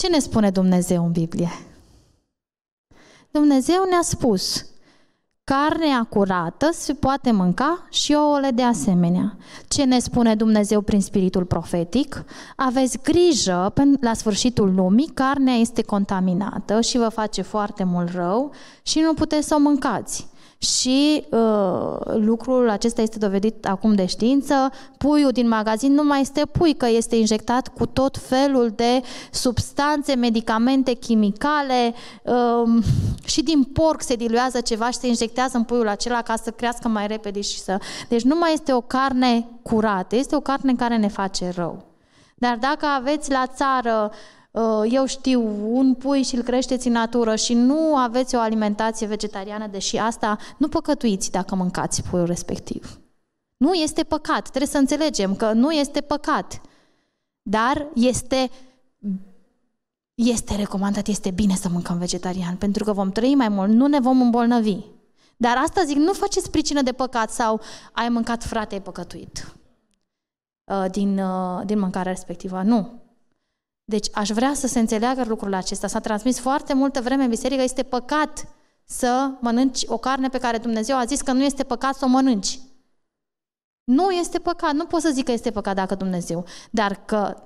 Ce ne spune Dumnezeu în Biblie? Dumnezeu ne-a spus, carnea curată se poate mânca și ouăle de asemenea. Ce ne spune Dumnezeu prin spiritul profetic? Aveți grijă, la sfârșitul lumii, carnea este contaminată și vă face foarte mult rău și nu puteți să o mâncați și uh, lucrul acesta este dovedit acum de știință. Puiul din magazin nu mai este pui, că este injectat cu tot felul de substanțe, medicamente chimicale uh, și din porc se diluează ceva și se injectează în puiul acela ca să crească mai repede și să... Deci nu mai este o carne curată, este o carne care ne face rău. Dar dacă aveți la țară uh, Uh, eu știu, un pui și îl creșteți în natură și nu aveți o alimentație vegetariană, deși asta nu păcătuiți dacă mâncați puiul respectiv. Nu este păcat, trebuie să înțelegem că nu este păcat, dar este este recomandat, este bine să mâncăm vegetarian, pentru că vom trăi mai mult, nu ne vom îmbolnăvi. Dar asta zic, nu faceți pricină de păcat sau ai mâncat frate, ai păcătuit uh, din, uh, din mâncarea respectivă. Nu. Deci aș vrea să se înțeleagă lucrul acesta. S-a transmis foarte multă vreme în biserică, este păcat să mănânci o carne pe care Dumnezeu a zis că nu este păcat să o mănânci. Nu este păcat, nu pot să zic că este păcat dacă Dumnezeu, dar că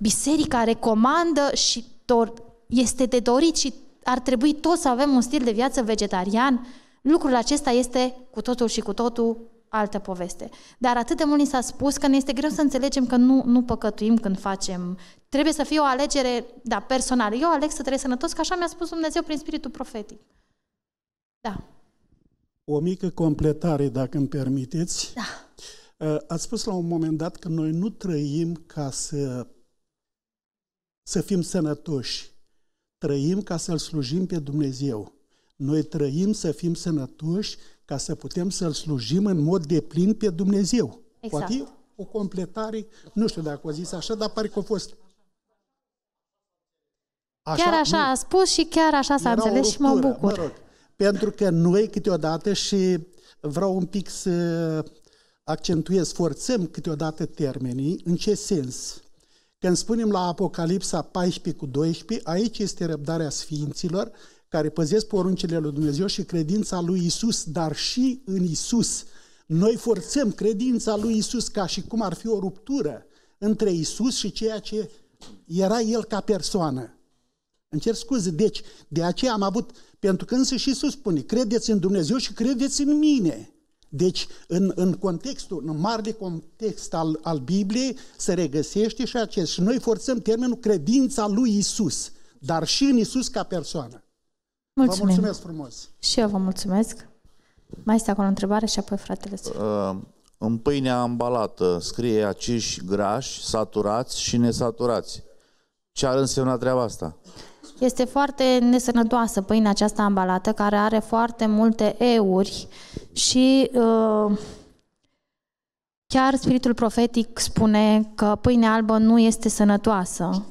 biserica recomandă și este de dorit și ar trebui tot să avem un stil de viață vegetarian, lucrul acesta este cu totul și cu totul altă poveste. Dar atât de mult ni s-a spus că ne este greu să înțelegem că nu, nu păcătuim când facem. Trebuie să fie o alegere, da, personală. Eu aleg să trăiesc sănătos, că așa mi-a spus Dumnezeu prin spiritul profetic. Da. O mică completare, dacă îmi permiteți. Da. Uh, ați spus la un moment dat că noi nu trăim ca să, să fim sănătoși. Trăim ca să-L slujim pe Dumnezeu. Noi trăim să fim sănătoși ca să putem să-L slujim în mod deplin pe Dumnezeu. Exact. Poate o completare, nu știu dacă o zis așa, dar pare că a fost Așa, chiar așa nu. a spus și chiar așa s-a Era înțeles ruptură, și mă bucur. Mă rog, pentru că noi câteodată și vreau un pic să accentuez, forțăm câteodată termenii. În ce sens? Când spunem la Apocalipsa 14 cu 12, aici este răbdarea Sfinților care păzesc poruncile lui Dumnezeu și credința lui Isus, dar și în Isus. Noi forțăm credința lui Isus ca și cum ar fi o ruptură între Isus și ceea ce era El ca persoană. Îmi cer scuze, deci de aceea am avut, pentru că însă și Iisus spune, credeți în Dumnezeu și credeți în mine. Deci în, în contextul, în marele context al, al Bibliei se regăsește și acest. Și noi forțăm termenul credința lui Isus, dar și în Isus ca persoană. Mulțumim. Vă mulțumesc frumos. Și eu vă mulțumesc. Mai este acolo o întrebare și apoi fratele uh, În pâinea ambalată scrie aciși grași, saturați și nesaturați. Ce ar însemna treaba asta? Este foarte nesănătoasă pâinea aceasta ambalată, care are foarte multe euri și uh, chiar spiritul profetic spune că pâinea albă nu este sănătoasă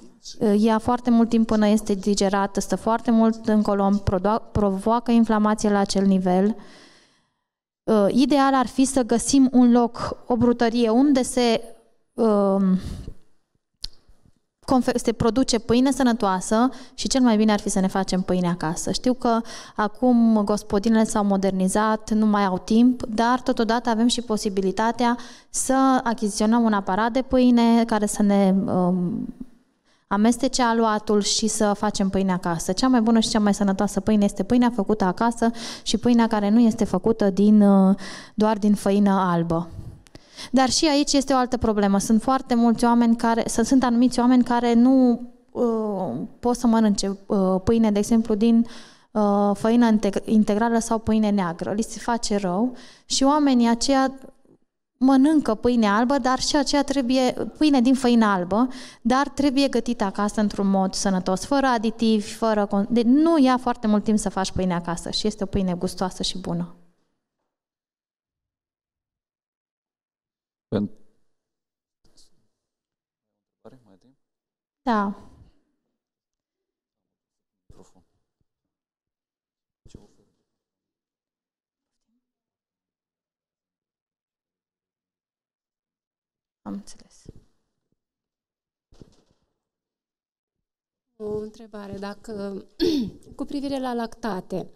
ia foarte mult timp până este digerată, stă foarte mult în colon, provoacă inflamație la acel nivel. Uh, ideal ar fi să găsim un loc, o brutărie, unde se, um, se produce pâine sănătoasă și cel mai bine ar fi să ne facem pâine acasă. Știu că acum gospodinele s-au modernizat, nu mai au timp, dar totodată avem și posibilitatea să achiziționăm un aparat de pâine care să ne um, amestece aluatul și să facem pâine acasă. Cea mai bună și cea mai sănătoasă pâine este pâinea făcută acasă și pâinea care nu este făcută din, uh, doar din făină albă. Dar și aici este o altă problemă. Sunt foarte mulți oameni care, sunt anumiți oameni care nu uh, pot să mănânce uh, pâine, de exemplu, din uh, făină integrală sau pâine neagră. Li se face rău și oamenii aceia mănâncă pâine albă, dar și aceea trebuie, pâine din făină albă, dar trebuie gătită acasă într-un mod sănătos, fără aditivi, fără... Deci nu ia foarte mult timp să faci pâine acasă și este o pâine gustoasă și bună. Da. Am înțeles. O întrebare, dacă cu privire la lactate,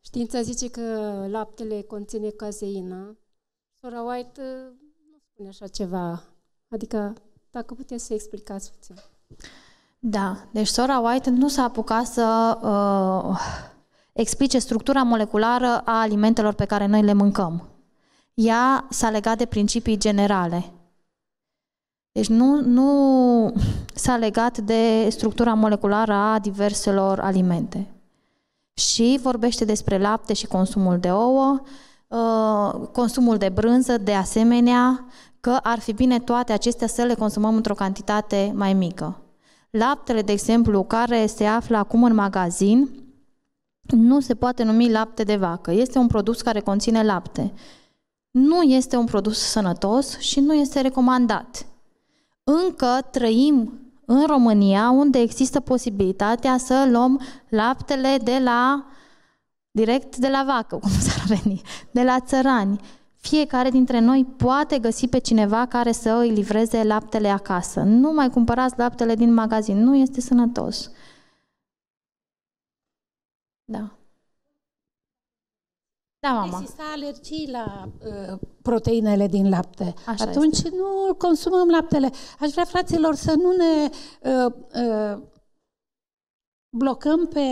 știința zice că laptele conține cazeină, sora White uh, nu spune așa ceva. Adică, dacă puteți să explicați puțin. Da, deci sora White nu s-a apucat să uh, explice structura moleculară a alimentelor pe care noi le mâncăm. Ea s-a legat de principii generale deci nu, nu s-a legat de structura moleculară a diverselor alimente. Și vorbește despre lapte și consumul de ouă, uh, consumul de brânză, de asemenea, că ar fi bine toate acestea să le consumăm într-o cantitate mai mică. Laptele, de exemplu, care se află acum în magazin, nu se poate numi lapte de vacă. Este un produs care conține lapte. Nu este un produs sănătos și nu este recomandat încă trăim în România unde există posibilitatea să luăm laptele de la direct de la vacă, cum s-ar veni, de la țărani. Fiecare dintre noi poate găsi pe cineva care să îi livreze laptele acasă. Nu mai cumpărați laptele din magazin, nu este sănătos. Da. Da, păi mama. Există alergii la uh, proteinele din lapte. Așa Atunci este. nu consumăm laptele. Aș vrea, fraților, să nu ne uh, uh, blocăm pe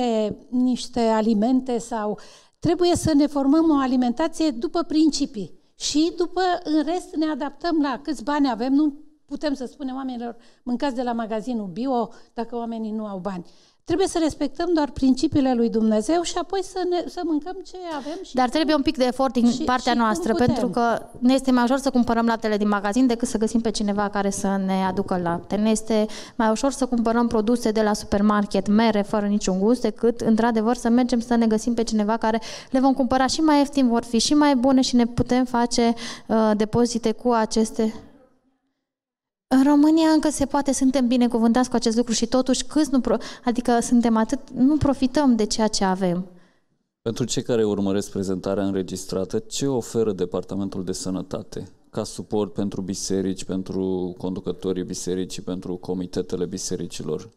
niște alimente sau trebuie să ne formăm o alimentație după principii. Și după, în rest, ne adaptăm la câți bani avem. Nu putem să spunem oamenilor, mâncați de la magazinul bio dacă oamenii nu au bani. Trebuie să respectăm doar principiile lui Dumnezeu și apoi să, ne, să mâncăm ce avem. Și Dar trebuie un pic de efort din și, partea și noastră, pentru că ne este mai ușor să cumpărăm laptele din magazin decât să găsim pe cineva care să ne aducă lapte. Ne este mai ușor să cumpărăm produse de la supermarket, mere, fără niciun gust, decât, într-adevăr, să mergem să ne găsim pe cineva care le vom cumpăra și mai ieftin, vor fi și mai bune și ne putem face uh, depozite cu aceste în România încă se poate, suntem binecuvântați cu acest lucru și totuși câți nu, adică suntem atât, nu profităm de ceea ce avem. Pentru cei care urmăresc prezentarea înregistrată, ce oferă Departamentul de Sănătate ca suport pentru biserici, pentru conducătorii bisericii, pentru comitetele bisericilor?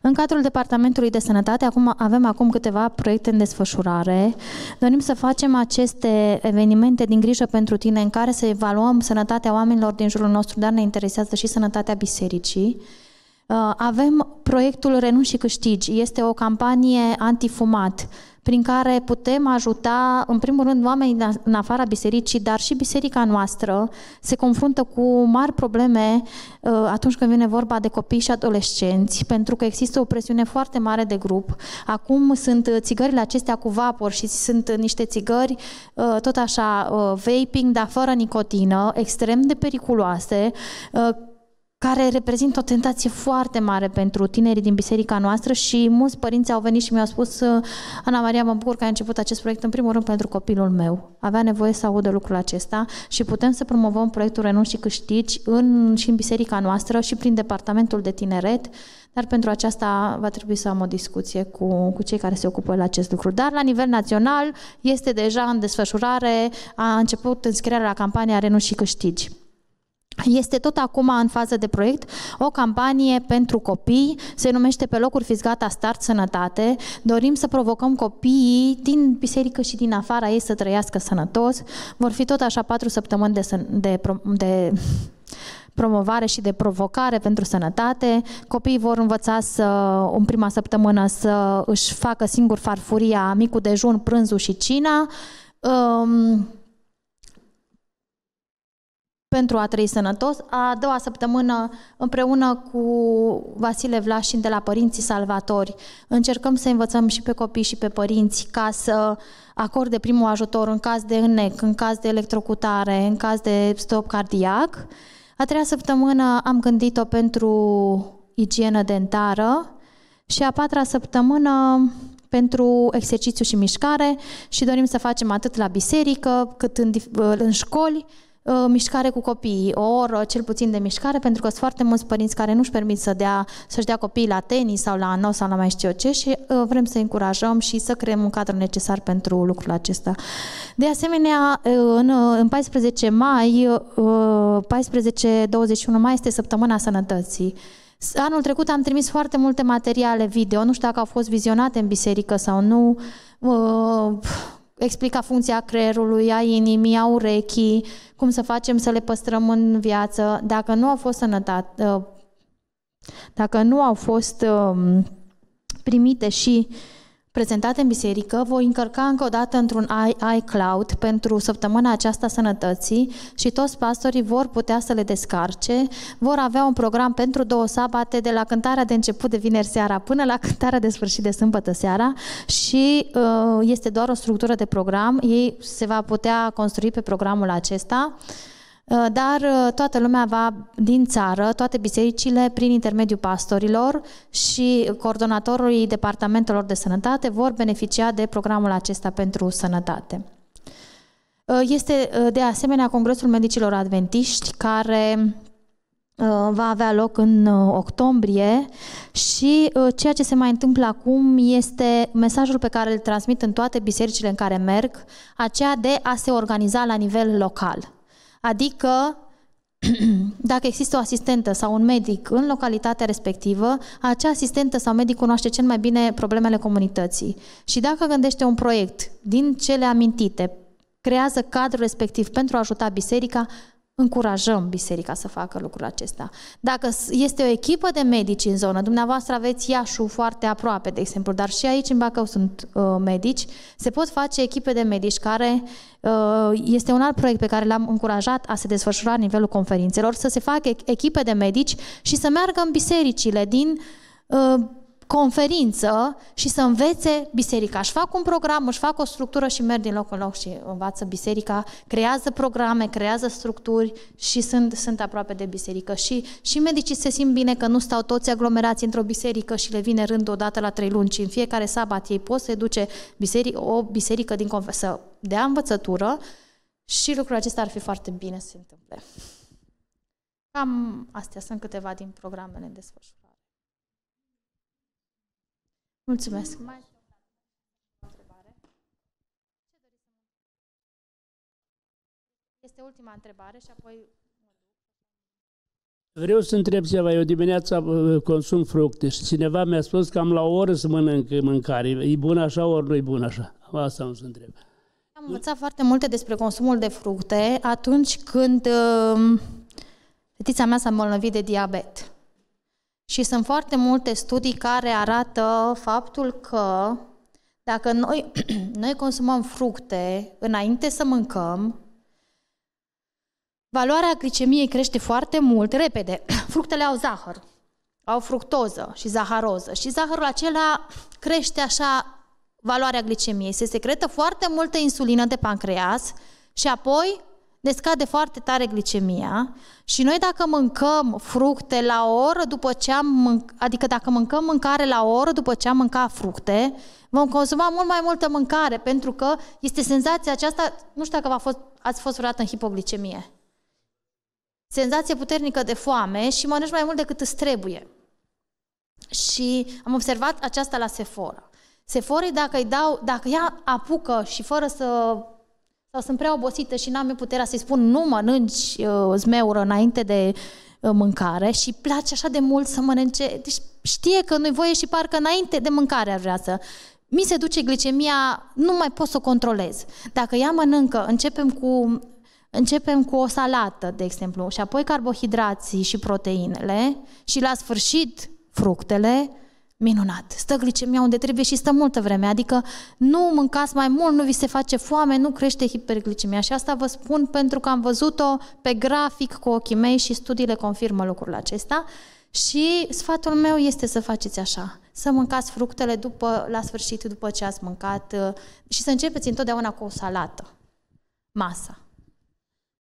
În cadrul Departamentului de Sănătate acum, avem acum câteva proiecte în desfășurare. Dorim să facem aceste evenimente din grijă pentru tine în care să evaluăm sănătatea oamenilor din jurul nostru, dar ne interesează și sănătatea bisericii. Uh, avem proiectul Renunți și câștigi. Este o campanie antifumat prin care putem ajuta, în primul rând, oamenii în afara bisericii, dar și biserica noastră se confruntă cu mari probleme uh, atunci când vine vorba de copii și adolescenți, pentru că există o presiune foarte mare de grup. Acum sunt uh, țigările acestea cu vapor și sunt uh, niște țigări, tot așa, vaping, dar fără nicotină, extrem de periculoase, care reprezintă o tentație foarte mare pentru tinerii din biserica noastră și mulți părinți au venit și mi-au spus uh, Ana Maria, mă bucur că ai început acest proiect în primul rând pentru copilul meu. Avea nevoie să audă lucrul acesta și putem să promovăm proiectul Renunți și Câștigi în, și în biserica noastră și prin departamentul de tineret, dar pentru aceasta va trebui să am o discuție cu, cu cei care se ocupă la acest lucru. Dar la nivel național este deja în desfășurare, a început înscrierea la campania Renunți și Câștigi. Este tot acum în fază de proiect o campanie pentru copii, se numește Pe locuri fiți gata, start sănătate. Dorim să provocăm copiii din biserică și din afara ei să trăiască sănătos. Vor fi tot așa patru săptămâni de, de, de promovare și de provocare pentru sănătate. Copiii vor învăța să, în prima săptămână să își facă singur farfuria, micul dejun, prânzul și cina. Um, pentru a trăi sănătos. A doua săptămână, împreună cu Vasile Vlașin de la Părinții Salvatori, încercăm să învățăm și pe copii și pe părinți ca să acorde primul ajutor în caz de înnec, în caz de electrocutare, în caz de stop cardiac. A treia săptămână am gândit-o pentru igienă dentară și a patra săptămână pentru exercițiu și mișcare și dorim să facem atât la biserică cât în, în școli Uh, mișcare cu copiii, o oră cel puțin de mișcare, pentru că sunt foarte mulți părinți care nu-și permit să dea, să-și dea copiii la tenis sau la anau sau la mai știu eu ce și uh, vrem să încurajăm și să creăm un cadru necesar pentru lucrul acesta. De asemenea, uh, în, în 14 mai, 14-21 mai este săptămâna sănătății. Anul trecut am trimis foarte multe materiale video, nu știu dacă au fost vizionate în biserică sau nu explica funcția creierului, a inimii, a urechii, cum să facem să le păstrăm în viață. Dacă nu au fost sănătate, uh, dacă nu au fost um, primite și prezentate în biserică, voi încărca încă o dată într-un iCloud pentru săptămâna aceasta sănătății și toți pastorii vor putea să le descarce, vor avea un program pentru două sabate, de la cântarea de început de vineri seara până la cântarea de sfârșit de sâmbătă seara și uh, este doar o structură de program, ei se va putea construi pe programul acesta. Uh, dar uh, toată lumea va din țară, toate bisericile, prin intermediul pastorilor și coordonatorului departamentelor de sănătate, vor beneficia de programul acesta pentru sănătate. Uh, este de asemenea Congresul Medicilor Adventiști care va avea loc în octombrie și ceea ce se mai întâmplă acum este mesajul pe care îl transmit în toate bisericile în care merg, aceea de a se organiza la nivel local. Adică, dacă există o asistentă sau un medic în localitatea respectivă, acea asistentă sau medic cunoaște cel mai bine problemele comunității. Și dacă gândește un proiect din cele amintite, creează cadrul respectiv pentru a ajuta biserica, încurajăm biserica să facă lucrul acesta. Dacă este o echipă de medici în zonă, dumneavoastră aveți Iașu foarte aproape, de exemplu, dar și aici în Bacău sunt uh, medici, se pot face echipe de medici care uh, este un alt proiect pe care l-am încurajat a se desfășura la nivelul conferințelor, să se facă echipe de medici și să meargă în bisericile din uh, conferință și să învețe biserica. Își fac un program, își fac o structură și merg din loc în loc și învață biserica, creează programe, creează structuri și sunt, sunt aproape de biserică. Și, și medicii se simt bine că nu stau toți aglomerați într-o biserică și le vine rând odată la trei luni, ci în fiecare sabat ei pot să educe biserică, o biserică din să dea învățătură și lucrul acesta ar fi foarte bine să se întâmple. Cam astea sunt câteva din programele desfășurate. Mulțumesc! Este ultima întrebare și apoi... Vreau să întreb ceva. Eu dimineața uh, consum fructe și cineva mi-a spus că am la o oră să mănânc mâncare. E bun așa, ori nu e bun așa. Asta am să întreb. Am învățat foarte multe despre consumul de fructe atunci când uh, fetița mea s-a îmbolnăvit de diabet. Și sunt foarte multe studii care arată faptul că dacă noi, noi consumăm fructe înainte să mâncăm, valoarea glicemiei crește foarte mult, repede. Fructele au zahăr, au fructoză și zaharoză și zahărul acela crește așa valoarea glicemiei. Se secretă foarte multă insulină de pancreas și apoi ne scade foarte tare glicemia și noi dacă mâncăm fructe la o oră după ce am mânc- adică dacă mâncăm mâncare la o oră după ce am mâncat fructe, vom consuma mult mai multă mâncare pentru că este senzația aceasta, nu știu dacă v-a fost, ați fost vreodată în hipoglicemie. Senzație puternică de foame și mănânci mai mult decât îți trebuie. Și am observat aceasta la Sephora. Sephora, dacă îi dau, dacă ea apucă și fără să sau sunt prea obosită și n-am eu puterea să-i spun nu mănânci uh, zmeură înainte de uh, mâncare și place așa de mult să mănânce. Deci știe că nu-i voie și parcă înainte de mâncare ar vrea să mi se duce glicemia, nu mai pot să o controlez. Dacă ea mănâncă, începem cu, începem cu o salată, de exemplu, și apoi carbohidrații și proteinele și la sfârșit fructele, Minunat. Stă glicemia unde trebuie și stă multă vreme, adică nu mâncați mai mult, nu vi se face foame, nu crește hiperglicemia. Și asta vă spun pentru că am văzut-o pe grafic cu ochii mei și studiile confirmă lucrul acesta. Și sfatul meu este să faceți așa, să mâncați fructele după, la sfârșit, după ce ați mâncat uh, și să începeți întotdeauna cu o salată, masa.